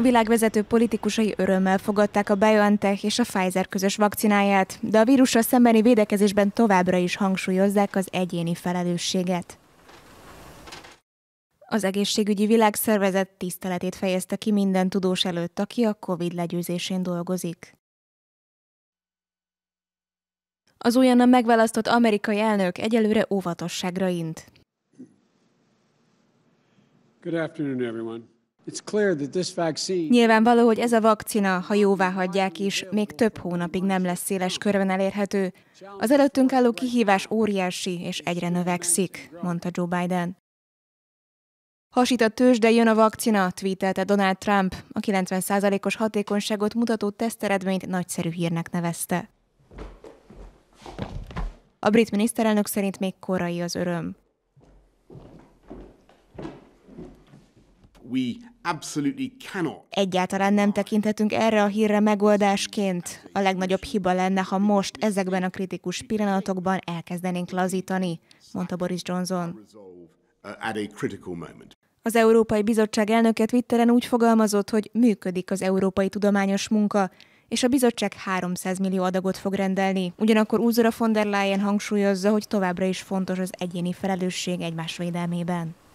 A világvezető politikusai örömmel fogadták a BioNTech és a Pfizer közös vakcináját, de a vírussal szembeni védekezésben továbbra is hangsúlyozzák az egyéni felelősséget. Az egészségügyi világszervezet tiszteletét fejezte ki minden tudós előtt, aki a COVID legyőzésén dolgozik. Az újonnan megválasztott amerikai elnök egyelőre óvatosságra int. Good afternoon, everyone. Nyilvánvaló, hogy ez a vakcina, ha jóvá hagyják is, még több hónapig nem lesz széles körben elérhető. Az előttünk álló kihívás óriási és egyre növekszik, mondta Joe Biden. Hasít a tős, de jön a vakcina, tweetelte Donald Trump. A 90%-os hatékonyságot mutató teszteredményt nagyszerű hírnek nevezte. A brit miniszterelnök szerint még korai az öröm. Egyáltalán nem tekinthetünk erre a hírre megoldásként. A legnagyobb hiba lenne, ha most ezekben a kritikus pillanatokban elkezdenénk lazítani, mondta Boris Johnson. Uh, az Európai Bizottság elnöke Twitteren úgy fogalmazott, hogy működik az európai tudományos munka, és a bizottság 300 millió adagot fog rendelni. Ugyanakkor Ursula von der Leyen hangsúlyozza, hogy továbbra is fontos az egyéni felelősség egymás védelmében.